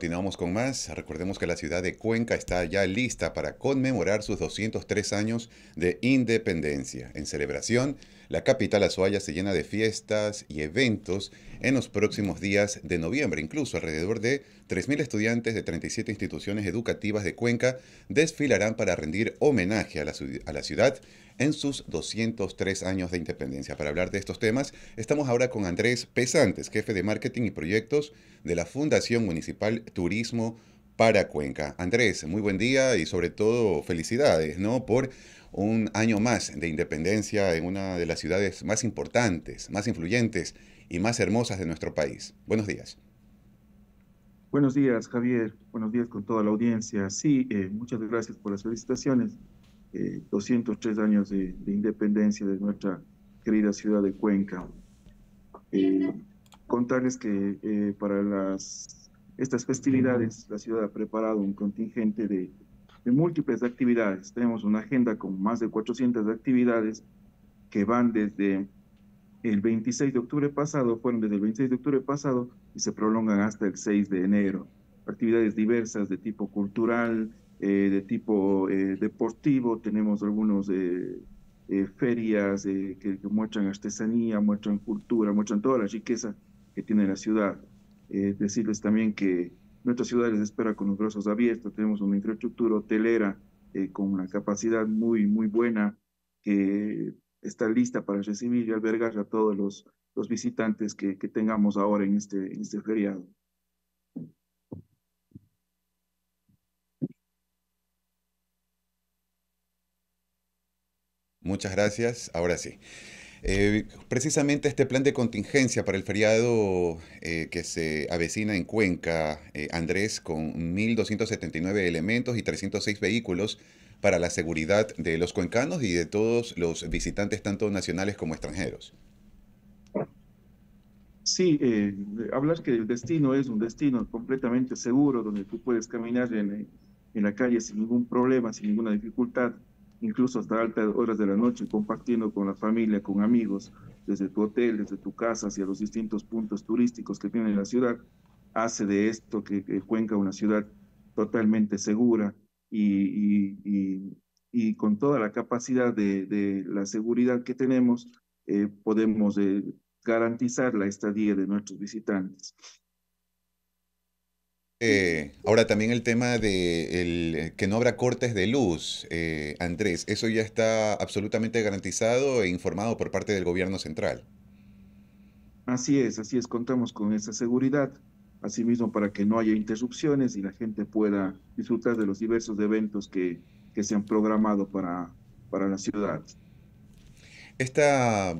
Continuamos con más. Recordemos que la ciudad de Cuenca está ya lista para conmemorar sus 203 años de independencia. En celebración, la capital azuaya se llena de fiestas y eventos en los próximos días de noviembre. Incluso alrededor de 3.000 estudiantes de 37 instituciones educativas de Cuenca desfilarán para rendir homenaje a la, ciudad en sus 203 años de independencia. Para hablar de estos temas, estamos ahora con Andrés Pesantes, jefe de marketing y proyectos de la Fundación Municipal turismo para Cuenca. Andrés, muy buen día y sobre todo felicidades, ¿no? Por un año más de independencia en una de las ciudades más importantes, más influyentes y más hermosas de nuestro país. Buenos días. Buenos días, Javier. Buenos días con toda la audiencia. Sí, eh, muchas gracias por las felicitaciones. 203 eh, años de, independencia de nuestra querida ciudad de Cuenca. Eh, contarles que para las estas festividades, la ciudad ha preparado un contingente de, múltiples actividades. Tenemos una agenda con más de 400 actividades que van desde el 26 de octubre pasado, fueron desde el 26 de octubre pasado y se prolongan hasta el 6 de enero. Actividades diversas de tipo cultural, eh, de tipo eh, deportivo, tenemos algunos eh, ferias que, que muestran artesanía, muestran cultura, muestran toda la riqueza que tiene la ciudad. Eh, decirles también que nuestra ciudad les espera con los brazos abiertos, tenemos una infraestructura hotelera eh, con una capacidad muy, muy buena que está lista para recibir y albergar a todos los, los visitantes que, que, tengamos ahora en este, en este feriado. Muchas gracias. Ahora sí. Eh, precisamente este plan de contingencia para el feriado eh, que se avecina en Cuenca, eh, Andrés, con 1.279 elementos y 306 vehículos para la seguridad de los cuencanos y de todos los visitantes, tanto nacionales como extranjeros. Sí, hablar que el destino es un destino completamente seguro, donde tú puedes caminar en, en la calle sin ningún problema, sin ninguna dificultad incluso hasta altas horas de la noche, compartiendo con la familia, con amigos, desde tu hotel, desde tu casa, hacia los distintos puntos turísticos que tiene la ciudad, hace de esto que, Cuenca una ciudad totalmente segura y, con toda la capacidad de, la seguridad que tenemos, eh, podemos eh, garantizar la estadía de nuestros visitantes. Eh, ahora también el tema de eh, que no habrá cortes de luz, eh, Andrés, eso ya está absolutamente garantizado e informado por parte del gobierno central. Así es, así es, contamos con esa seguridad, asimismo para que no haya interrupciones y la gente pueda disfrutar de los diversos eventos que, se han programado para, para la ciudad. Esta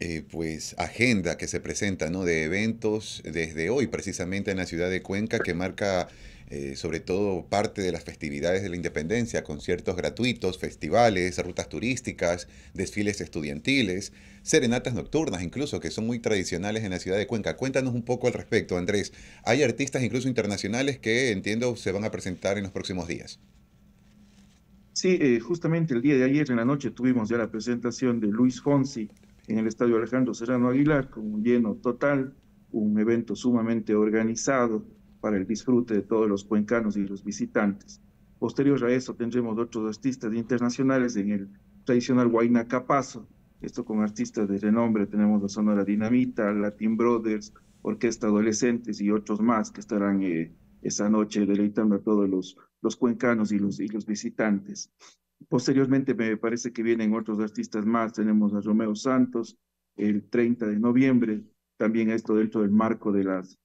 eh, pues agenda que se presenta ¿no? de eventos desde hoy precisamente en la ciudad de Cuenca que marca eh, sobre todo parte de las festividades de la independencia, conciertos gratuitos, festivales, rutas turísticas, desfiles estudiantiles, serenatas nocturnas incluso, que son muy tradicionales en la ciudad de Cuenca. Cuéntanos un poco al respecto, Andrés. Hay artistas incluso internacionales que entiendo se van a presentar en los próximos días. Sí, eh, justamente el día de ayer en la noche tuvimos ya la presentación de Luis Fonsi, en el Estadio Alejandro Serrano Aguilar, con un lleno total, un evento sumamente organizado para el disfrute de todos los cuencanos y los visitantes. Posterior a eso tendremos otros artistas internacionales en el tradicional Huayna Capazo, esto con artistas de renombre, tenemos la Sonora Dinamita, Latin Brothers, Orquesta Adolescentes y otros más que estarán eh, esa noche deleitando a todos los, los cuencanos y los, y los visitantes. Posteriormente me parece que vienen otros artistas más, tenemos a Romeo Santos el 30 de noviembre, también esto dentro del marco de las,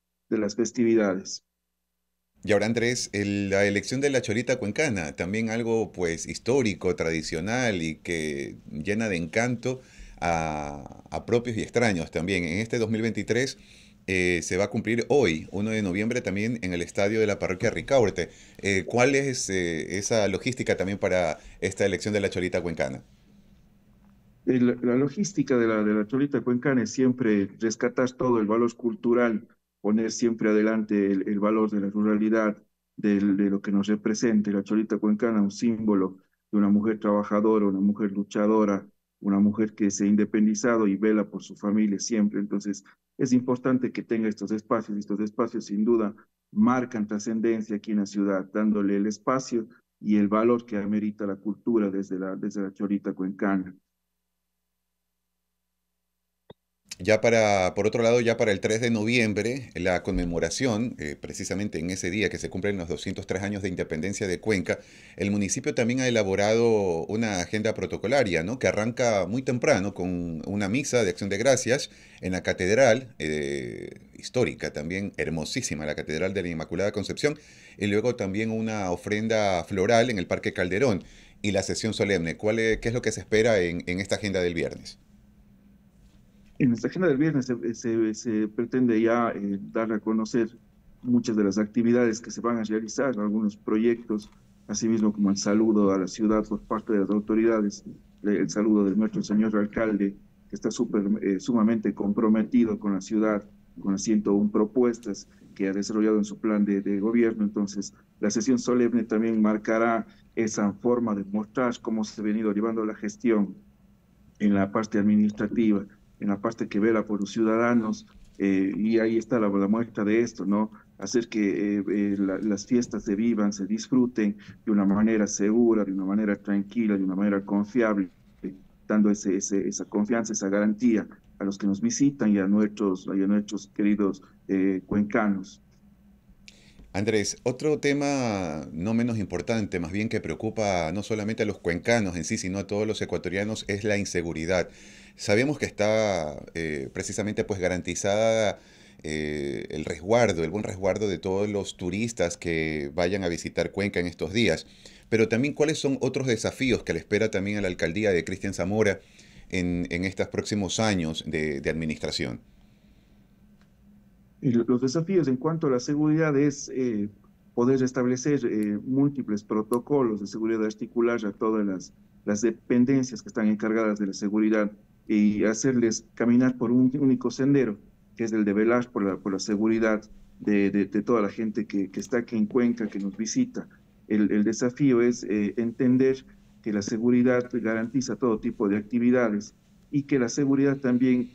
festividades. Y ahora Andrés, la elección de la Chorita Cuencana, también algo pues histórico, tradicional y que llena de encanto a, a propios y extraños también. En este 2023 eh, se va a cumplir hoy, 1 de noviembre, también en el estadio de la parroquia Ricaurte. Eh, ¿Cuál es eh, esa logística también para esta elección de la Cholita Cuencana? La, logística de la, de la, Cholita Cuencana es siempre rescatar todo el valor cultural, poner siempre adelante el, valor de la ruralidad, de lo que nos representa. La Cholita Cuencana un símbolo de una mujer trabajadora, una mujer luchadora, una mujer que se ha independizado y vela por su familia siempre. Entonces, es importante que tenga estos espacios. Estos espacios, sin duda, marcan trascendencia aquí en la ciudad, dándole el espacio y el valor que amerita la cultura desde la, desde la Chorita Cuencana. Ya para, por otro lado, ya para el 3 de noviembre, la conmemoración, eh, precisamente en ese día que se cumplen los 203 años de independencia de Cuenca, el municipio también ha elaborado una agenda protocolaria, ¿no? Que arranca muy temprano con una misa de acción de gracias en la catedral, eh, histórica también, hermosísima, la catedral de la Inmaculada Concepción, y luego también una ofrenda floral en el Parque Calderón y la sesión solemne. ¿Cuál ¿Qué es lo que se espera en esta agenda del viernes? En nuestra agenda del viernes se, pretende ya eh, dar a conocer muchas de las actividades que se van a realizar, algunos proyectos, así mismo como el saludo a la ciudad por parte de las autoridades, el saludo de nuestro señor alcalde, que está eh, sumamente comprometido con la ciudad, con las 101 propuestas que ha desarrollado en su plan de, de gobierno. Entonces, la sesión solemne también marcará esa forma de mostrar cómo se ha venido llevando la gestión en la parte administrativa en la parte que vela por los ciudadanos, eh, y ahí está la, muestra de esto, ¿no? Hacer que eh, eh, las fiestas se vivan, se disfruten de una manera segura, de una manera tranquila, de una manera confiable, dando ese, esa confianza, esa garantía a los que nos visitan y a nuestros, y a nuestros queridos cuencanos. Andrés, otro tema no menos importante, más bien que preocupa no solamente a los cuencanos en sí, sino a todos los ecuatorianos, es la inseguridad. Sabemos que está eh, precisamente pues garantizada eh, el resguardo, el buen resguardo de todos los turistas que vayan a visitar Cuenca en estos días. Pero también cuáles son otros desafíos que le espera también a la alcaldía de Cristian Zamora en, estos próximos años de administración los desafíos en cuanto a la seguridad es eh, poder establecer eh, múltiples protocolos de seguridad articular a todas las, dependencias que están encargadas de la seguridad y hacerles caminar por un único sendero, que es el de velar por la, seguridad de, toda la gente que, está aquí en Cuenca, que nos visita. El, desafío es eh, entender que la seguridad garantiza todo tipo de actividades y que la seguridad también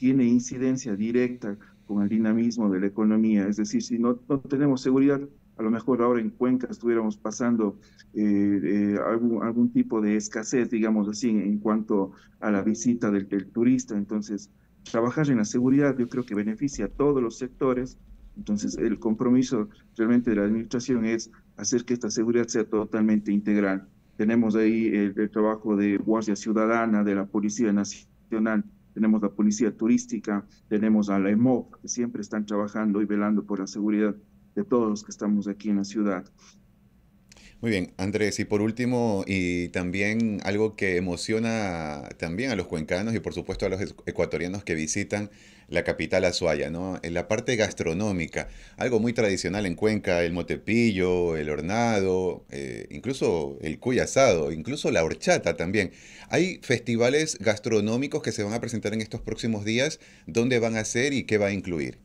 tiene incidencia directa con el dinamismo de la economía. Es decir, si no, no tenemos seguridad, a lo mejor ahora en Cuenca estuviéramos pasando eh, eh, algún, algún, tipo de escasez, digamos así, en cuanto a la visita del, turista. Entonces, trabajar en la seguridad yo creo que beneficia a todos los sectores. Entonces, el compromiso realmente de la administración es hacer que esta seguridad sea totalmente integral. Tenemos ahí el trabajo de Guardia Ciudadana, de la Policía Nacional, tenemos la policía turística, tenemos a la EMOC, que siempre están trabajando y velando por la seguridad de todos los que estamos aquí en la ciudad. Muy bien, Andrés, y por último, y también algo que emociona también a los cuencanos y por supuesto a los ecuatorianos que visitan la capital Azuaya, ¿no? En la parte gastronómica, algo muy tradicional en Cuenca, el motepillo, el hornado, eh, incluso el cuy asado, incluso la horchata también. Hay festivales gastronómicos que se van a presentar en estos próximos días, ¿dónde van a ser y qué va a incluir?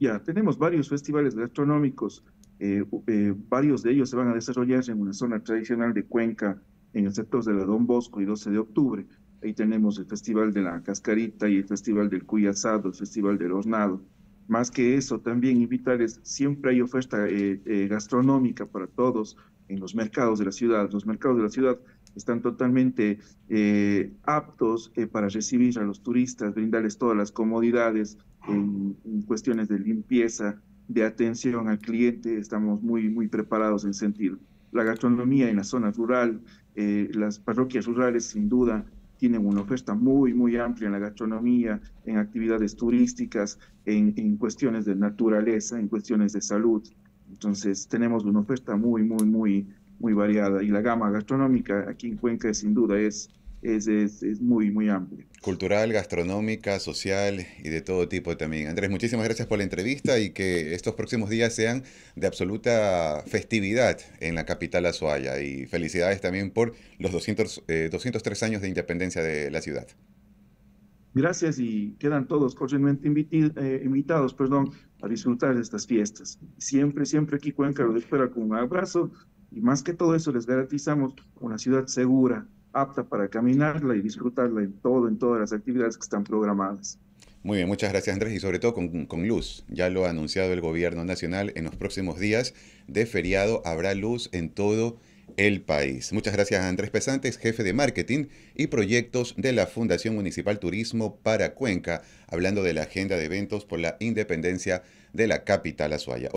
Ya, tenemos varios festivales gastronómicos. Eh, eh, varios de ellos se van a desarrollar en una zona tradicional de Cuenca, en el sector de la Don Bosco y 12 de octubre. Ahí tenemos el Festival de la Cascarita y el Festival del Cuy el Festival del Hornado. Más que eso, también invitarles, siempre hay oferta eh, gastronómica para todos en los mercados de la ciudad. Los mercados de la ciudad están totalmente aptos para recibir a los turistas, brindarles todas las comodidades en cuestiones de limpieza, de atención al cliente, estamos muy, muy preparados en sentido. La gastronomía en la zona rural, eh, las parroquias rurales sin duda tienen una oferta muy, muy amplia en la gastronomía, en actividades turísticas, en, en cuestiones de naturaleza, en cuestiones de salud. Entonces tenemos una oferta muy, muy, muy, muy variada y la gama gastronómica aquí en Cuenca sin duda es es, es, es, muy, muy amplio. Cultural, gastronómica, social y de todo tipo también. Andrés, muchísimas gracias por la entrevista y que estos próximos días sean de absoluta festividad en la capital Azuaya. Y felicidades también por los 203 eh, años de independencia de la ciudad. Gracias y quedan todos cordialmente eh, invitados perdón, a disfrutar de estas fiestas. Siempre, siempre aquí Cuenca los espera con un abrazo y más que todo eso les garantizamos una ciudad segura, apta para caminarla y disfrutarla en todo, en todas las actividades que están programadas. Muy bien, muchas gracias Andrés y sobre todo con, luz. Ya lo ha anunciado el gobierno nacional, en los próximos días de feriado habrá luz en todo el país. Muchas gracias Andrés Pesantes, jefe de marketing y proyectos de la Fundación Municipal Turismo para Cuenca, hablando de la agenda de eventos por la independencia de la capital azuaya.